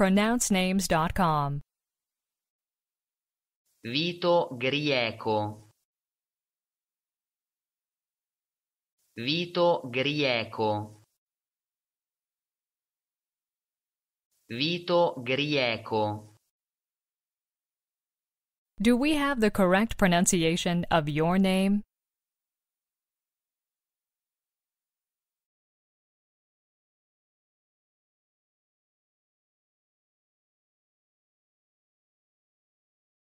pronouncenames.com. Vito Grieco Vito Grieco Vito Grieco Do we have the correct pronunciation of your name?